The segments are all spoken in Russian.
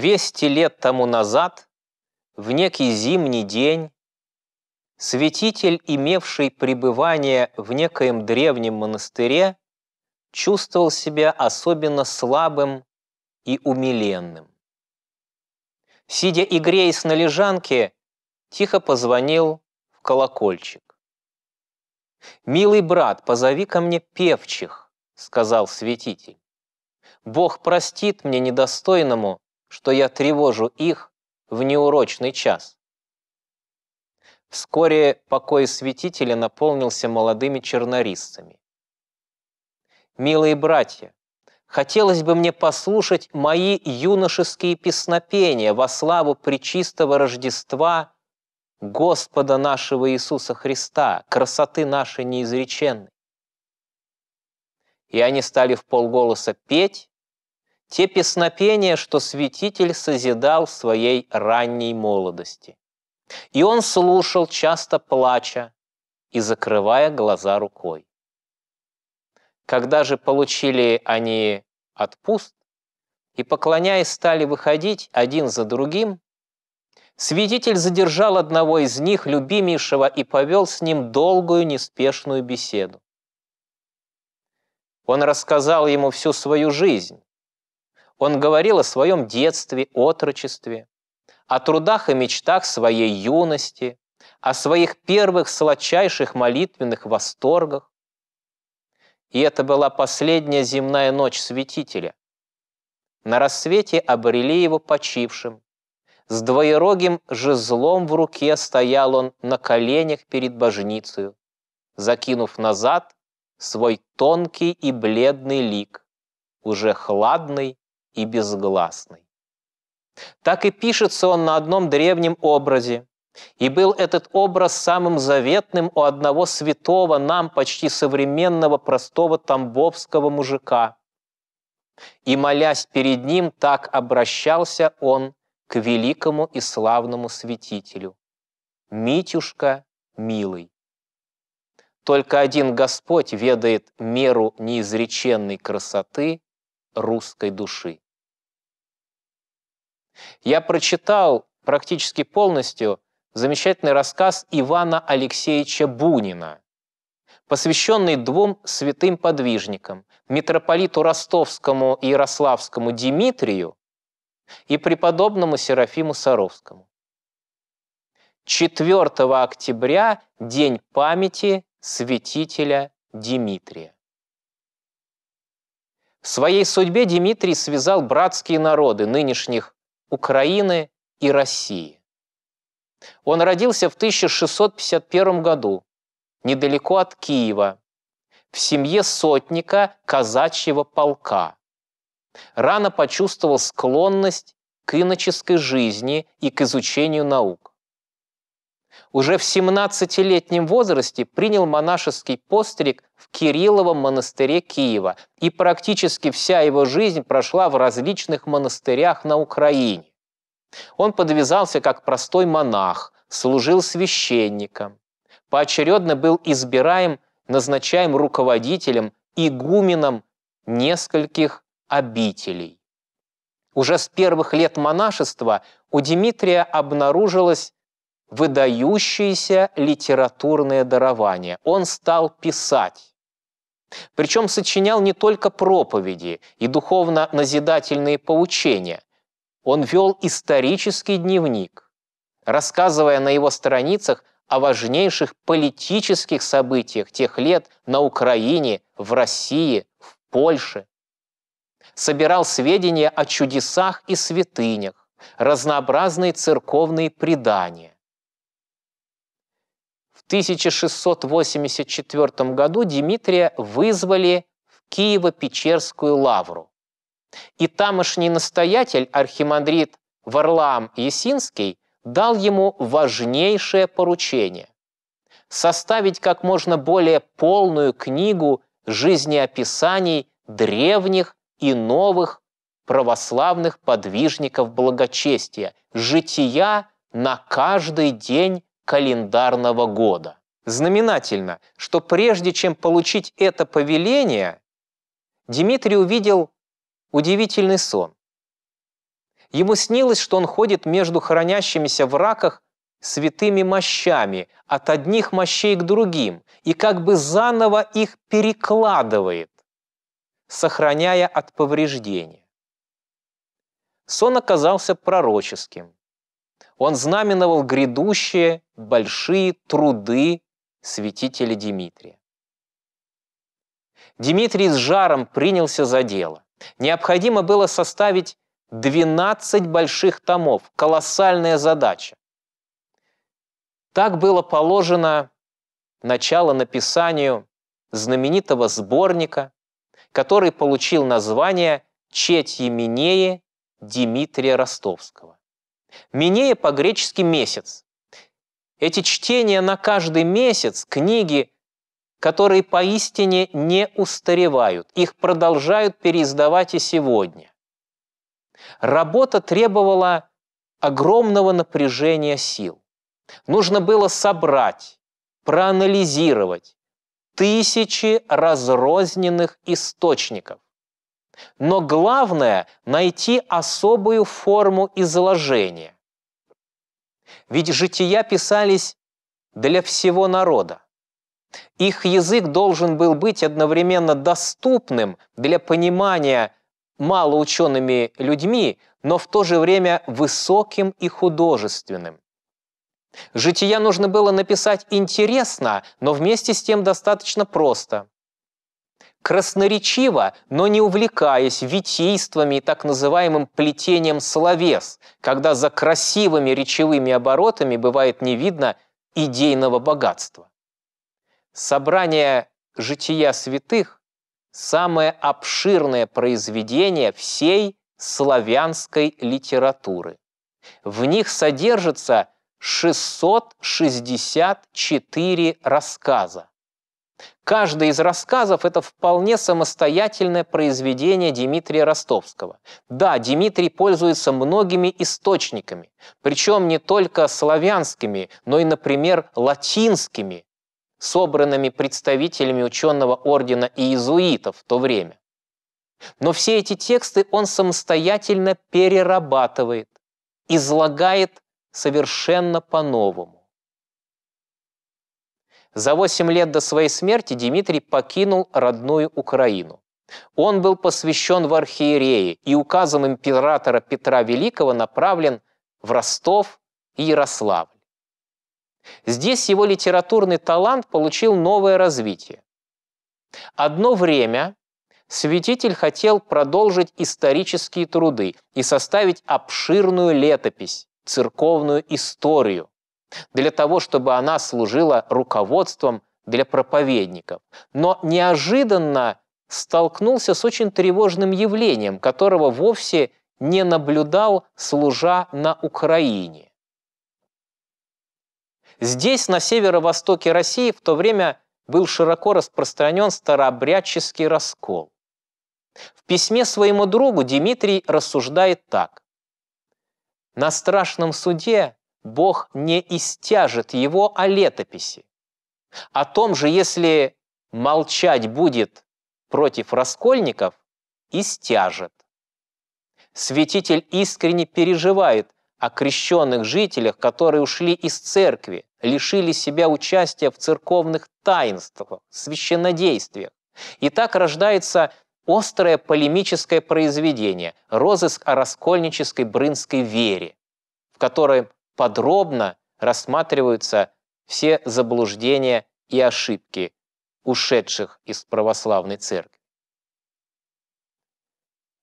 Двести лет тому назад, в некий зимний день, святитель, имевший пребывание в некоем древнем монастыре, чувствовал себя особенно слабым и умиленным. Сидя и греясь на лежанке, тихо позвонил в колокольчик. «Милый брат, позови ко мне певчих», — сказал святитель. «Бог простит мне недостойному, что я тревожу их в неурочный час. Вскоре покой святителя наполнился молодыми чернорисцами. «Милые братья, хотелось бы мне послушать мои юношеские песнопения во славу Пречистого Рождества Господа нашего Иисуса Христа, красоты нашей неизреченной». И они стали в полголоса петь, те песнопения, что святитель созидал в своей ранней молодости. И он слушал, часто плача и закрывая глаза рукой. Когда же получили они отпуст и, поклоняясь, стали выходить один за другим, свидетель задержал одного из них, любимейшего, и повел с ним долгую неспешную беседу. Он рассказал ему всю свою жизнь, он говорил о своем детстве, отрочестве, о трудах и мечтах своей юности, о своих первых сладчайших молитвенных восторгах. И это была последняя земная ночь святителя. На рассвете обрели его почившим. С двоерогим жезлом в руке стоял он на коленях перед божницею, закинув назад свой тонкий и бледный лик, уже хладный и безгласный. Так и пишется он на одном древнем образе. И был этот образ самым заветным у одного святого нам почти современного простого тамбовского мужика. И, молясь перед ним, так обращался он к великому и славному святителю. «Митюшка, милый». Только один Господь ведает меру неизреченной красоты русской души. Я прочитал практически полностью замечательный рассказ Ивана Алексеевича Бунина, посвященный двум святым подвижникам, митрополиту ростовскому и ярославскому Димитрию и преподобному Серафиму Саровскому. 4 октября – день памяти святителя Димитрия. В своей судьбе Дмитрий связал братские народы нынешних Украины и России. Он родился в 1651 году, недалеко от Киева, в семье сотника казачьего полка. Рано почувствовал склонность к иноческой жизни и к изучению наук уже в 17-летнем возрасте принял монашеский постриг в Кирилловом монастыре Киева, и практически вся его жизнь прошла в различных монастырях на Украине. Он подвязался как простой монах, служил священником, поочередно был избираем, назначаем руководителем, игуменом нескольких обителей. Уже с первых лет монашества у Дмитрия обнаружилась выдающееся литературное дарование. Он стал писать. Причем сочинял не только проповеди и духовно-назидательные поучения. Он вел исторический дневник, рассказывая на его страницах о важнейших политических событиях тех лет на Украине, в России, в Польше. Собирал сведения о чудесах и святынях, разнообразные церковные предания 1684 году Дмитрия вызвали в Киево-Печерскую лавру. И тамошний настоятель, архимандрит Варлаам Есинский, дал ему важнейшее поручение – составить как можно более полную книгу жизнеописаний древних и новых православных подвижников благочестия, жития на каждый день календарного года. Знаменательно, что прежде чем получить это повеление, Дмитрий увидел удивительный сон. Ему снилось, что он ходит между хранящимися в раках святыми мощами, от одних мощей к другим, и как бы заново их перекладывает, сохраняя от повреждения. Сон оказался пророческим он знаменовал грядущие большие труды святителя Димитрия. Димитрий с жаром принялся за дело. Необходимо было составить 12 больших томов, колоссальная задача. Так было положено начало написанию знаменитого сборника, который получил название «Четь Еменеи Димитрия Ростовского». Минея по-гречески «месяц». Эти чтения на каждый месяц, книги, которые поистине не устаревают, их продолжают переиздавать и сегодня. Работа требовала огромного напряжения сил. Нужно было собрать, проанализировать тысячи разрозненных источников но главное – найти особую форму изложения. Ведь жития писались для всего народа. Их язык должен был быть одновременно доступным для понимания малоучеными людьми, но в то же время высоким и художественным. Жития нужно было написать интересно, но вместе с тем достаточно просто красноречиво, но не увлекаясь витийствами и так называемым плетением словес, когда за красивыми речевыми оборотами бывает не видно идейного богатства. Собрание «Жития святых» – самое обширное произведение всей славянской литературы. В них содержится 664 рассказа. Каждый из рассказов – это вполне самостоятельное произведение Дмитрия Ростовского. Да, Дмитрий пользуется многими источниками, причем не только славянскими, но и, например, латинскими, собранными представителями ученого ордена иезуитов в то время. Но все эти тексты он самостоятельно перерабатывает, излагает совершенно по-новому. За 8 лет до своей смерти Дмитрий покинул родную Украину. Он был посвящен в архиереи и указом императора Петра Великого направлен в Ростов и Ярославль. Здесь его литературный талант получил новое развитие. Одно время святитель хотел продолжить исторические труды и составить обширную летопись, церковную историю, для того, чтобы она служила руководством для проповедников. Но неожиданно столкнулся с очень тревожным явлением, которого вовсе не наблюдал, служа на Украине. Здесь, на северо-востоке России, в то время был широко распространен старообрядческий раскол. В письме своему другу Дмитрий рассуждает так. «На страшном суде Бог не истяжет его о летописи. О том же, если молчать будет против раскольников, истяжет. Святитель искренне переживает о крещенных жителях, которые ушли из церкви, лишили себя участия в церковных таинствах, священнодействиях. И так рождается острое полемическое произведение «Розыск о раскольнической брынской вере», в котором подробно рассматриваются все заблуждения и ошибки ушедших из православной церкви.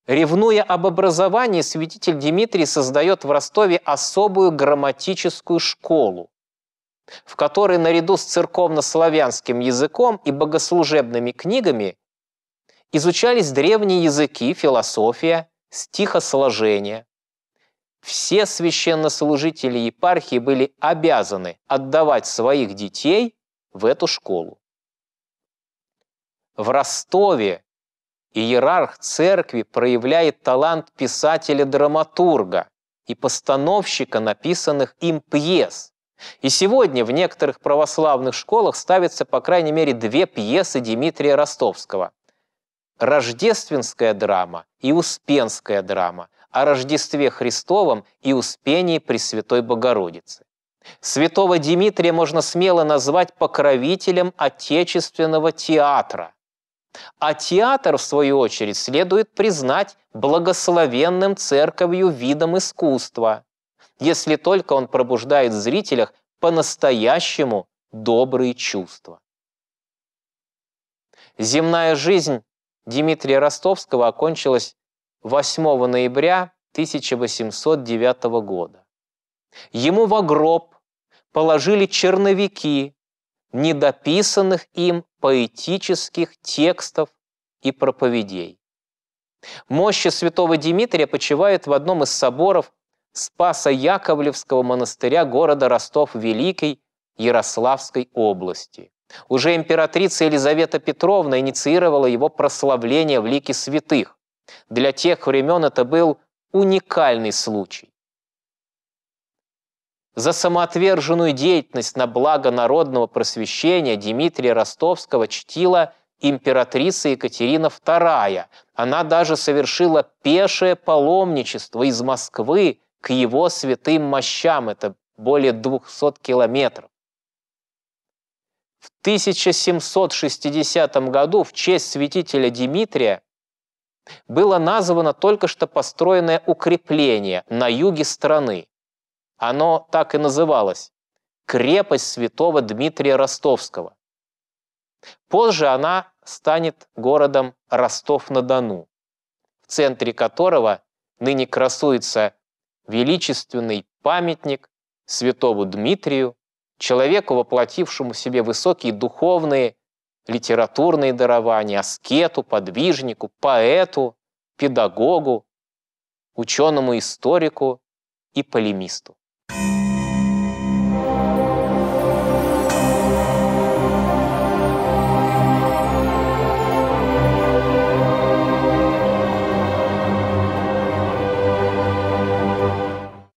Ревнуя об образовании, святитель Дмитрий создает в Ростове особую грамматическую школу, в которой наряду с церковно-славянским языком и богослужебными книгами изучались древние языки, философия, стихосложение, все священнослужители епархии были обязаны отдавать своих детей в эту школу. В Ростове иерарх церкви проявляет талант писателя-драматурга и постановщика написанных им пьес. И сегодня в некоторых православных школах ставятся по крайней мере две пьесы Дмитрия Ростовского рождественская драма и успенская драма о Рождестве Христовом и успении Пресвятой Богородицы. Святого Дмитрия можно смело назвать покровителем отечественного театра. А театр, в свою очередь, следует признать благословенным церковью видом искусства, если только он пробуждает в зрителях по-настоящему добрые чувства. Земная жизнь Дмитрия Ростовского окончилась 8 ноября 1809 года. Ему в гроб положили черновики недописанных им поэтических текстов и проповедей. Мощи святого Дмитрия почивает в одном из соборов Спаса Яковлевского монастыря города Ростов-Великий Ярославской области. Уже императрица Елизавета Петровна инициировала его прославление в лике святых. Для тех времен это был уникальный случай. За самоотверженную деятельность на благо народного просвещения Дмитрия Ростовского чтила императрица Екатерина II. Она даже совершила пешее паломничество из Москвы к его святым мощам. Это более 200 километров. В 1760 году в честь святителя Димитрия было названо только что построенное укрепление на юге страны. Оно так и называлось – крепость святого Дмитрия Ростовского. Позже она станет городом Ростов-на-Дону, в центре которого ныне красуется величественный памятник святому Дмитрию человеку, воплотившему в себе высокие духовные, литературные дарования, аскету, подвижнику, поэту, педагогу, ученому-историку и полемисту.